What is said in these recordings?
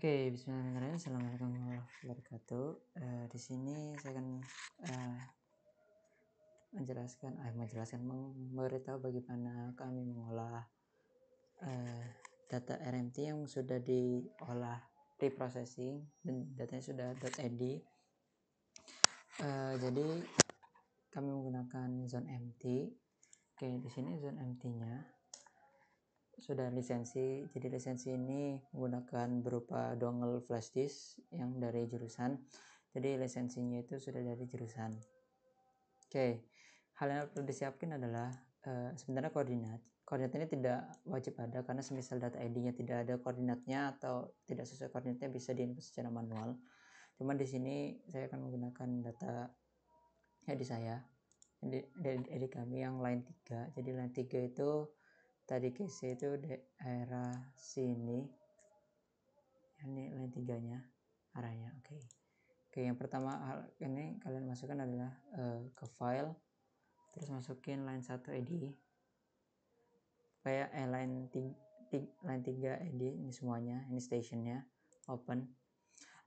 Oke, okay, Bismillahirrahmanirrahim. Assalamualaikum warahmatullahi wabarakatuh. Uh, di sini saya akan uh, menjelaskan, ah, menjelaskan memberitahu bagaimana kami mengolah uh, data RMT yang sudah diolah preprocessing dan datanya sudah .ed. Uh, jadi kami menggunakan zone MT. Oke, okay, di sini zone MT-nya sudah lisensi. Jadi lisensi ini menggunakan berupa dongle flash disk yang dari jurusan. Jadi lisensinya itu sudah dari jurusan. Oke, hal yang perlu disiapkan adalah uh, sebenarnya koordinat. Koordinat ini tidak wajib ada karena semisal data ID-nya tidak ada koordinatnya atau tidak sesuai koordinatnya bisa diinput secara manual. Cuman di sini saya akan menggunakan data ID saya dari ID kami yang line tiga Jadi line tiga itu tadi KC itu daerah sini ini line tiganya arahnya oke okay. oke okay, yang pertama ah, ini kalian masukkan adalah uh, ke file terus masukin line 1 id kayak eh, line tiga tig, line 3 id ini semuanya ini stationnya open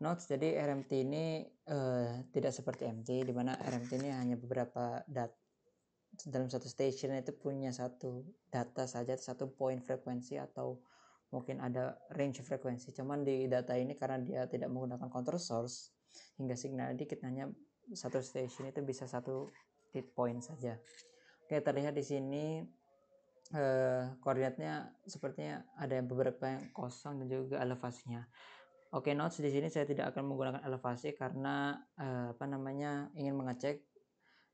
notes jadi RMT ini uh, tidak seperti MT dimana RMT ini hanya beberapa data dalam satu station itu punya satu data saja satu point frekuensi atau mungkin ada range frekuensi cuman di data ini karena dia tidak menggunakan control source hingga signal dikit hanya satu station itu bisa satu bit point saja oke terlihat di sini eh, koordinatnya sepertinya ada yang beberapa yang kosong dan juga elevasinya oke notes di sini saya tidak akan menggunakan elevasi karena eh, apa namanya ingin mengecek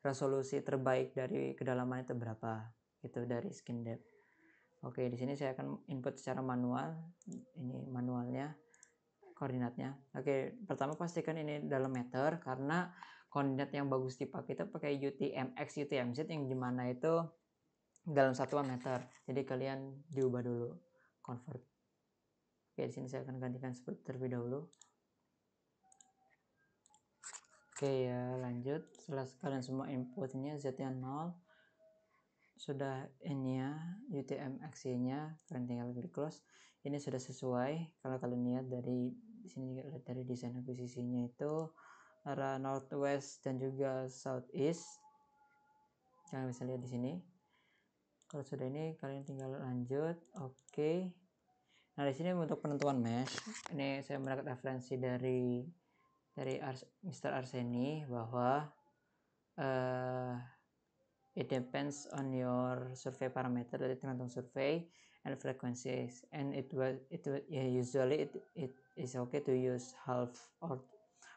resolusi terbaik dari kedalaman itu berapa Itu dari skin depth. Oke, di sini saya akan input secara manual. Ini manualnya koordinatnya. Oke, pertama pastikan ini dalam meter karena koordinat yang bagus dipakai itu pakai UTMX, UTMZ yang dimana itu dalam satuan meter. Jadi kalian diubah dulu convert. Oke, di sini saya akan gantikan seperti terlebih dahulu. Oke ya, lanjut. Setelah kalian semua inputnya z-nya 0, sudah ini ya, UTM aksinya, kalian tinggal klik close. Ini sudah sesuai, kalau kalian lihat dari sini dari desain akuisisinya itu arah northwest dan juga southeast. Kalian bisa lihat di sini. Kalau sudah ini, kalian tinggal lanjut. Oke. Nah, di sini untuk penentuan mesh, ini saya mendapat referensi dari dari Ars Mr. Arseni bahwa uh, it depends on your survey parameter dari tergantung survei and frequencies and it was it was, yeah, usually it it is okay to use half or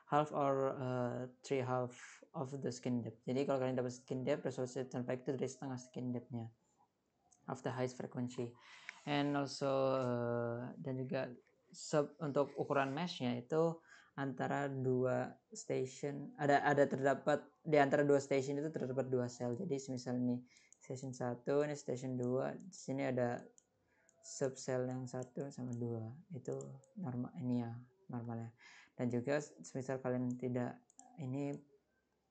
half or uh, three half of the skin depth. Jadi kalau kalian dapat skin depth, resolusi terbaik itu dari setengah skin depthnya of the highest frequency. And also uh, dan juga sub untuk ukuran meshnya itu antara dua station ada ada terdapat di antara dua station itu terdapat dua sel jadi semisal ini station satu ini station dua di sini ada sub sel yang satu sama dua itu normal ini ya normalnya dan juga semisal kalian tidak ini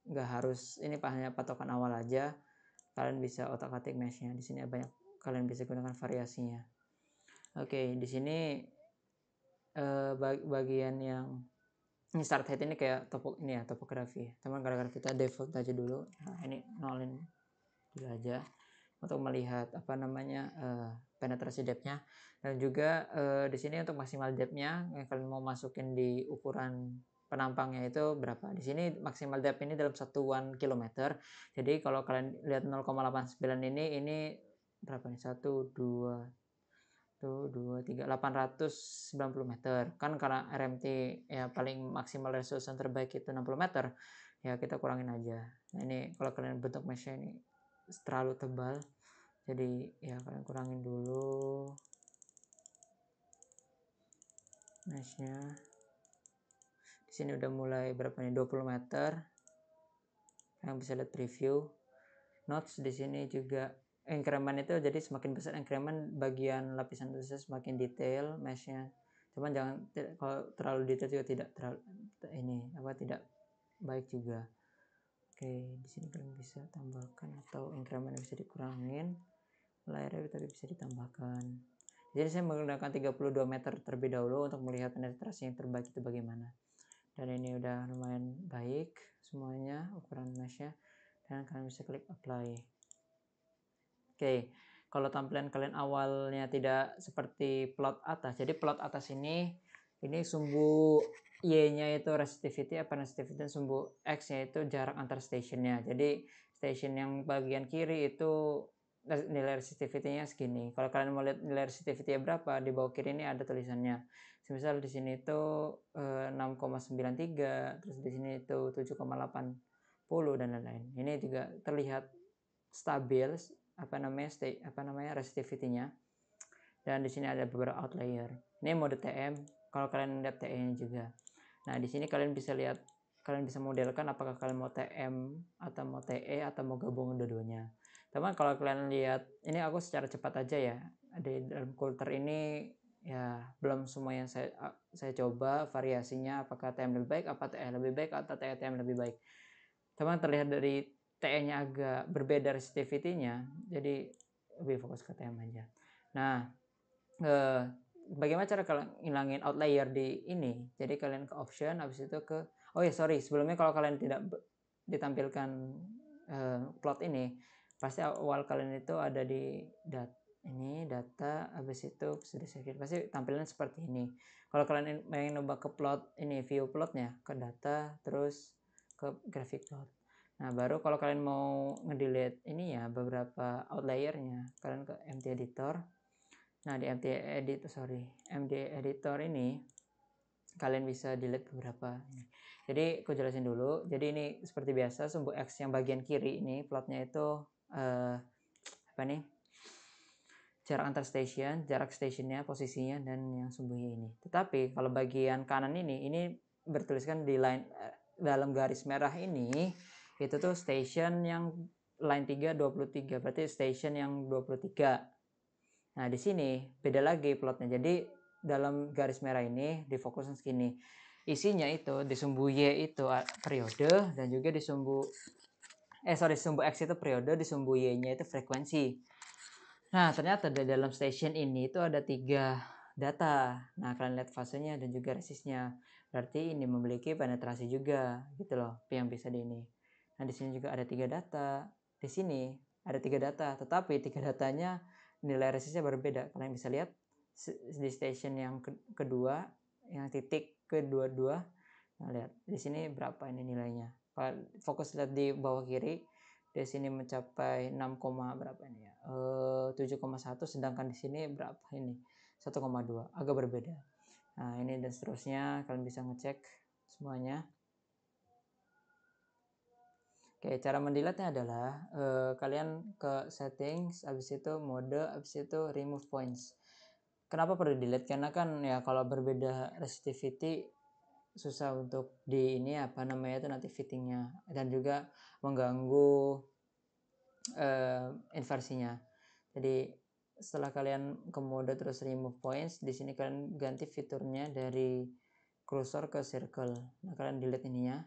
nggak harus ini hanya patokan awal aja kalian bisa otak atik meshnya di sini banyak kalian bisa gunakan variasinya oke di sini eh, bagian yang ini start head ini kayak topo ini ya topografi teman gara-gara kita default aja dulu nah, ini nolin dulu aja untuk melihat apa namanya uh, penetrasi depthnya dan juga uh, di sini untuk maksimal depthnya yang kalian mau masukin di ukuran penampangnya itu berapa di sini maksimal depth ini dalam satuan kilometer jadi kalau kalian lihat 0,89 ini ini berapa nih satu dua satu dua tiga delapan ratus sembilan puluh meter kan karena RMT ya paling maksimal resolusi terbaik itu 60 meter ya kita kurangin aja nah ini kalau kalian bentuk meshnya ini terlalu tebal jadi ya kalian kurangin dulu meshnya di sini udah mulai berapa nih 20 meter kalian bisa lihat preview notes di sini juga increment itu jadi semakin besar increment bagian lapisan itu semakin detail meshnya cuman jangan kalau terlalu detail juga tidak terlalu ini apa tidak baik juga oke di sini kalian bisa tambahkan atau increment bisa dikurangin layarnya tapi bisa ditambahkan jadi saya menggunakan 32 meter terlebih dahulu untuk melihat penetrasi yang terbaik itu bagaimana dan ini udah lumayan baik semuanya ukuran meshnya dan kalian bisa klik apply Oke, kalau tampilan kalian awalnya tidak seperti plot atas. Jadi plot atas ini ini sumbu Y-nya itu resistivity apa resistivity sumbu X-nya itu jarak antar stationnya. Jadi station yang bagian kiri itu nilai resistivity-nya segini. Kalau kalian mau lihat nilai resistivity-nya berapa, di bawah kiri ini ada tulisannya. Misal di sini itu 6,93, eh, terus di sini itu 7,80 dan lain-lain. Ini juga terlihat stabil apa namanya stay apa namanya resistivity-nya dan di sini ada beberapa outlier ini mode TM kalau kalian lihat TM juga nah di sini kalian bisa lihat kalian bisa modelkan apakah kalian mau TM atau mau TE atau mau gabung dua-duanya teman kalau kalian lihat ini aku secara cepat aja ya di dalam culture ini ya belum semua yang saya saya coba variasinya apakah TM lebih baik apa TE lebih baik atau TE TM lebih baik teman terlihat dari TE-nya agak berbeda resistivity-nya, jadi lebih fokus ke TM aja. Nah, eh, bagaimana cara kalian ngilangin outlier di ini? Jadi kalian ke option, habis itu ke oh ya yeah, sorry sebelumnya kalau kalian tidak ditampilkan eh, plot ini, pasti awal kalian itu ada di data ini data, habis itu sudah sedikit pasti tampilan seperti ini. Kalau kalian ingin nyoba ke plot ini view plotnya ke data, terus ke grafik plot Nah, baru kalau kalian mau ngedelete ini ya beberapa outliernya, kalian ke MT editor. Nah, di MT edit sorry, MD editor ini kalian bisa delete beberapa. Jadi, aku jelasin dulu. Jadi ini seperti biasa sumbu X yang bagian kiri ini plotnya itu eh, apa nih? jarak antar station, jarak stationnya, posisinya, dan yang sumbunya ini. Tetapi kalau bagian kanan ini, ini bertuliskan di line eh, dalam garis merah ini itu tuh station yang line 3 23 berarti station yang 23 nah di sini beda lagi plotnya jadi dalam garis merah ini difokuskan segini isinya itu di sumbu Y itu periode dan juga di sumbu eh sorry sumbu X itu periode di sumbu Y nya itu frekuensi nah ternyata di dalam station ini itu ada tiga data nah kalian lihat fasenya dan juga resistnya berarti ini memiliki penetrasi juga gitu loh yang bisa di ini Nah, di sini juga ada tiga data. Di sini ada tiga data, tetapi tiga datanya nilai resistnya berbeda. Kalian bisa lihat di station yang kedua, yang titik kedua-dua. Nah, lihat di sini berapa ini nilainya. fokus lihat di bawah kiri, di sini mencapai 6, berapa ini ya? E, eh, 7,1 sedangkan di sini berapa ini? 1,2. Agak berbeda. Nah, ini dan seterusnya kalian bisa ngecek semuanya. Oke, cara mendelete adalah uh, kalian ke settings, habis itu mode, habis itu remove points. Kenapa perlu delete? Karena kan ya kalau berbeda resistivity susah untuk di ini apa namanya itu nanti fittingnya dan juga mengganggu uh, inversinya. Jadi setelah kalian ke mode terus remove points, di sini kalian ganti fiturnya dari cursor ke circle. Nah, kalian delete ininya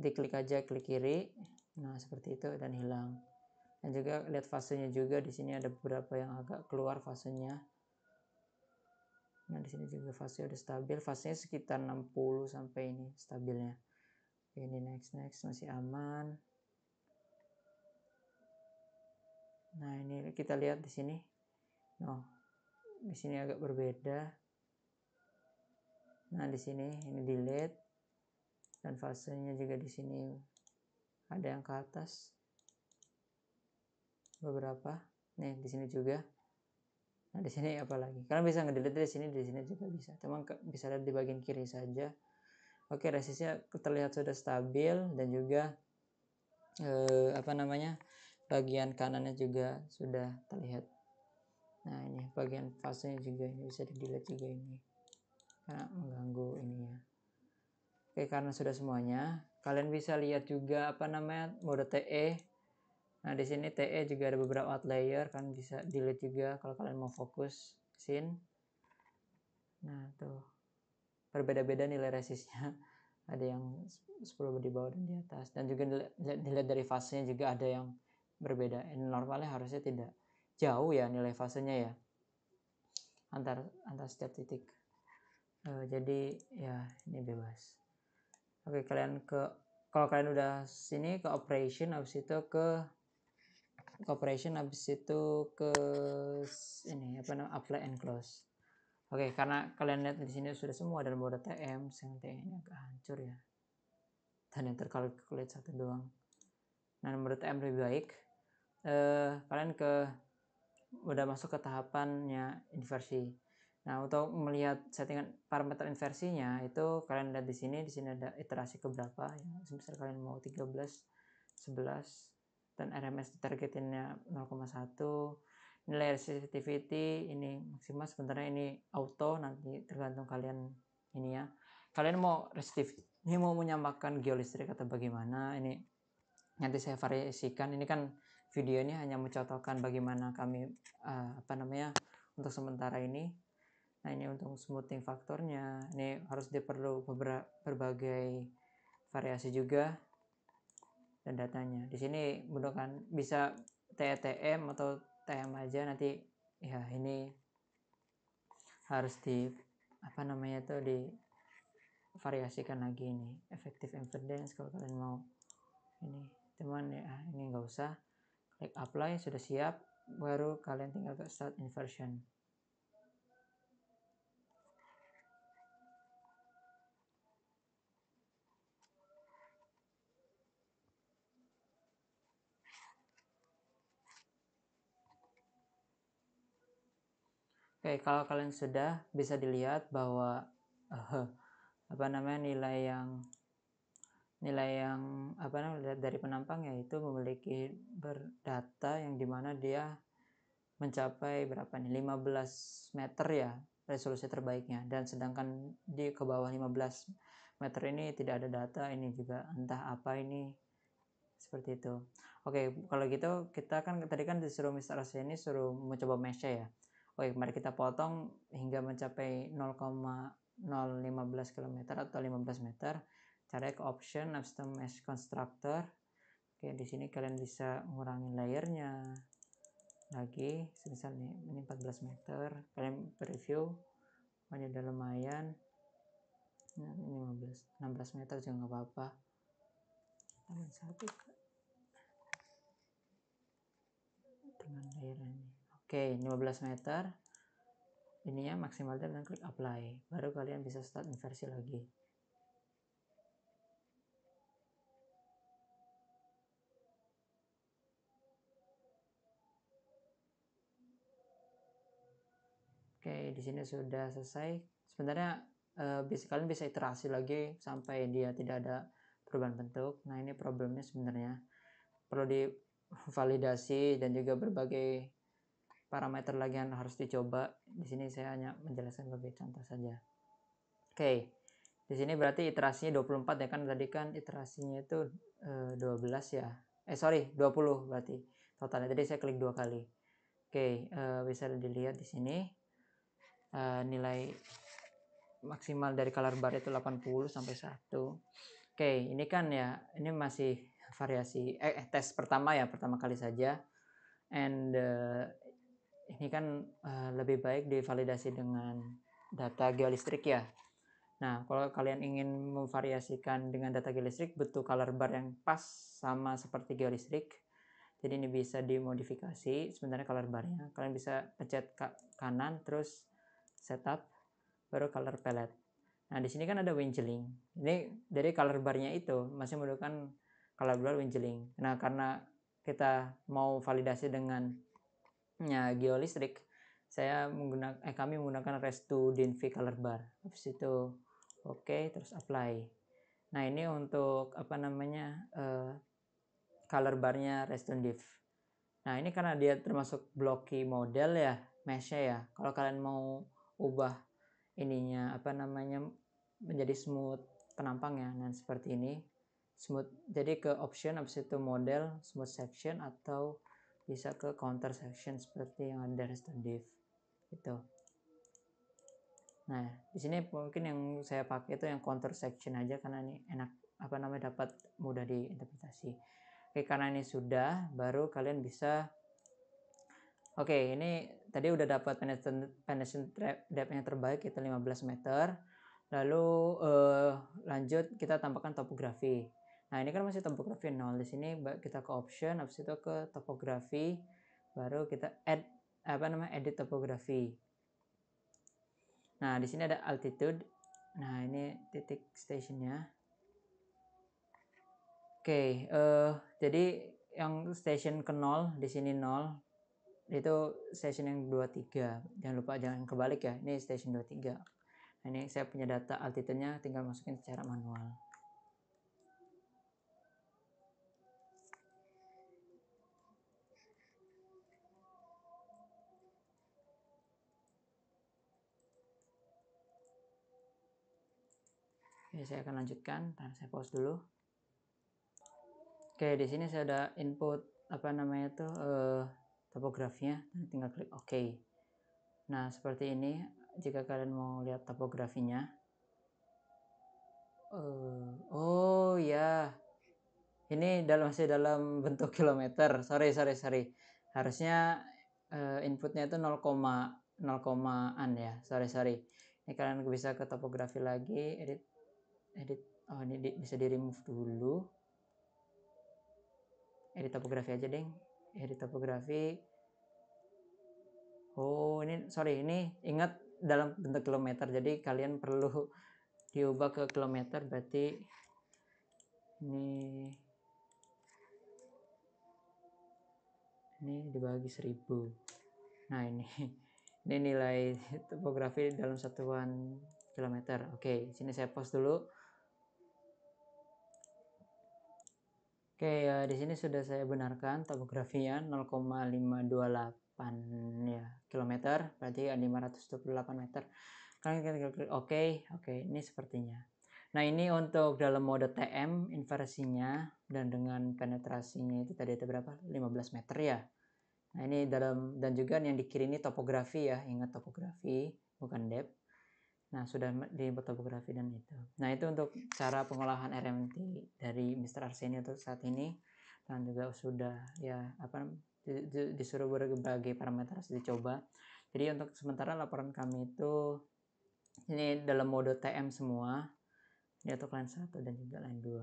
diklik aja klik kiri nah seperti itu dan hilang dan juga lihat fasenya juga di sini ada beberapa yang agak keluar fasenya nah di sini juga fasenya udah stabil fasenya sekitar 60 sampai ini stabilnya ini next next masih aman nah ini kita lihat di sini no di sini agak berbeda nah di sini ini delete dan fasenya juga di sini ada yang ke atas beberapa nih di sini juga nah di sini apa lagi kalian bisa ngedelete di sini di sini juga bisa cuma bisa lihat di bagian kiri saja oke resistnya terlihat sudah stabil dan juga eh, apa namanya bagian kanannya juga sudah terlihat nah ini bagian fasenya juga ini bisa dilihat juga ini karena mengganggu ini ya Oke, karena sudah semuanya, kalian bisa lihat juga apa namanya mode TE. Nah, di sini TE juga ada beberapa layer kan bisa delete juga kalau kalian mau fokus scene. Nah, tuh. Berbeda-beda nilai resistnya. Ada yang 10 di bawah dan di atas dan juga dilihat dari fasenya juga ada yang berbeda. Ini normalnya harusnya tidak jauh ya nilai fasenya ya antar antar setiap titik. Uh, jadi ya ini bebas. Oke, kalian ke kalau kalian udah sini ke operation habis itu ke, operation habis itu ke ini apa namanya apply and close. Oke, karena kalian lihat di sini sudah semua dan board TM, ini agak hancur ya. Dan yang terkalkulate satu doang. Nah, nomor TM lebih baik. Eh, kalian ke udah masuk ke tahapannya inversi. Nah, untuk melihat settingan parameter inversinya itu kalian lihat di sini, di sini ada iterasi ke berapa ya. Misal kalian mau 13 11 dan RMS targetinnya 0,1 nilai sensitivity ini maksimal sebenarnya ini auto nanti tergantung kalian ini ya kalian mau resistif ini mau menyamakan geolistrik atau bagaimana ini nanti saya variasikan ini kan video ini hanya mencontohkan bagaimana kami uh, apa namanya untuk sementara ini Nah ini untuk smoothing faktornya. Ini harus diperlu berbagai variasi juga dan datanya. Di sini menggunakan bisa TETM atau TM aja nanti ya ini harus di apa namanya itu di variasikan lagi ini efektif impedance kalau kalian mau ini teman ya ini nggak usah klik apply sudah siap baru kalian tinggal ke start inversion Oke, kalau kalian sudah bisa dilihat bahwa uh, apa namanya nilai yang nilai yang apa namanya dari penampang yaitu memiliki berdata yang dimana dia mencapai berapa nih 15 meter ya resolusi terbaiknya dan sedangkan di ke bawah 15 meter ini tidak ada data ini juga entah apa ini seperti itu oke kalau gitu kita kan tadi kan disuruh Mr. Arseni suruh mencoba mesh ya Oke, oh, iya, mari kita potong hingga mencapai 0,015 km atau 15 meter. Caranya ke option, custom mesh constructor. Oke, di sini kalian bisa mengurangi layernya lagi. Semisal nih, ini 14 meter. Kalian preview, oh, ini udah lumayan. Nah, ini 15, 16 meter juga nggak apa-apa. Tangan satu dengan layernya. Oke, 15 meter. Ininya maksimal dan klik apply. Baru kalian bisa start inversi lagi. Oke, di sini sudah selesai. Sebenarnya eh, bisa kalian bisa iterasi lagi sampai dia tidak ada perubahan bentuk. Nah, ini problemnya sebenarnya perlu divalidasi dan juga berbagai parameter lagi yang harus dicoba. Di sini saya hanya menjelaskan sebagai contoh saja. Oke, okay. di sini berarti iterasinya 24 ya kan tadi kan iterasinya itu e, eh, 12 ya. Eh sorry, 20 berarti totalnya. Tadi saya klik dua kali. Oke, okay, eh, bisa dilihat di sini e, nilai maksimal dari color bar itu 80 sampai 1. Oke, okay, ini kan ya, ini masih variasi eh, eh tes pertama ya, pertama kali saja. And uh, ini kan eh, lebih baik divalidasi dengan data geolistrik ya. Nah, kalau kalian ingin memvariasikan dengan data geolistrik, butuh color bar yang pas sama seperti geolistrik. Jadi ini bisa dimodifikasi sebenarnya color bar-nya. Kalian bisa pencet kanan terus setup baru color palette. Nah, di sini kan ada windjeling. Ini dari color bar-nya itu masih menggunakan color bar windjeling. Nah, karena kita mau validasi dengan ya geolistrik saya menggunakan eh kami menggunakan restu dinvi color bar habis itu oke okay, terus apply nah ini untuk apa namanya uh, color barnya restu div nah ini karena dia termasuk blocky model ya mesh ya kalau kalian mau ubah ininya apa namanya menjadi smooth penampang ya, nah seperti ini smooth jadi ke option habis itu model smooth section atau bisa ke counter section seperti yang ada reston div itu nah di sini mungkin yang saya pakai itu yang counter section aja karena ini enak apa namanya dapat mudah diinterpretasi oke karena ini sudah baru kalian bisa oke ini tadi udah dapat penetration, penetration depth yang terbaik itu 15 meter lalu eh, lanjut kita tambahkan topografi Nah, ini kan masih topografi nol. Nah, di sini kita ke option, habis itu ke topografi, baru kita add apa namanya edit topografi. Nah, di sini ada altitude. Nah, ini titik stationnya. Oke, okay, uh, eh, jadi yang station ke nol di sini nol itu station yang 23 jangan lupa jangan kebalik ya ini station 23 nah, ini saya punya data altitude-nya tinggal masukin secara manual ya saya akan lanjutkan saya pause dulu oke di sini saya ada input apa namanya itu uh, topografinya tinggal klik OK nah seperti ini jika kalian mau lihat topografinya Uh, oh ya ini dalam masih dalam bentuk kilometer sorry sorry sorry harusnya uh, inputnya itu 0, 0, an ya sorry sorry ini kalian bisa ke topografi lagi edit edit oh ini di, bisa di remove dulu edit topografi aja deng edit topografi oh ini sorry ini ingat dalam bentuk kilometer jadi kalian perlu diubah ke kilometer berarti ini ini dibagi seribu nah ini ini nilai topografi dalam satuan kilometer oke sini saya post dulu Oke, ya, di sini sudah saya benarkan topografinya 0,528 ya kilometer, berarti 528 meter. Kalian oke, oke, oke, ini sepertinya. Nah, ini untuk dalam mode TM inversinya dan dengan penetrasinya itu tadi ada berapa? 15 meter ya. Nah, ini dalam dan juga yang di kiri ini topografi ya, ingat topografi bukan depth. Nah, sudah di fotografi dan itu. Nah, itu untuk cara pengolahan RMT dari Mr. Arseni untuk saat ini dan juga sudah ya apa disuruh berbagai parameter dicoba. Jadi untuk sementara laporan kami itu ini dalam mode TM semua. Ini untuk line 1 dan juga line 2.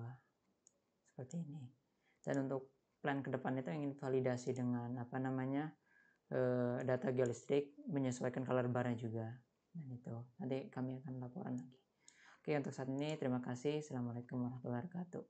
Seperti ini. Dan untuk plan ke depan itu ingin validasi dengan apa namanya eh, data geolistrik menyesuaikan color barnya juga Nah gitu. Nanti kami akan laporan lagi. Oke, untuk saat ini terima kasih. Assalamualaikum warahmatullahi wabarakatuh.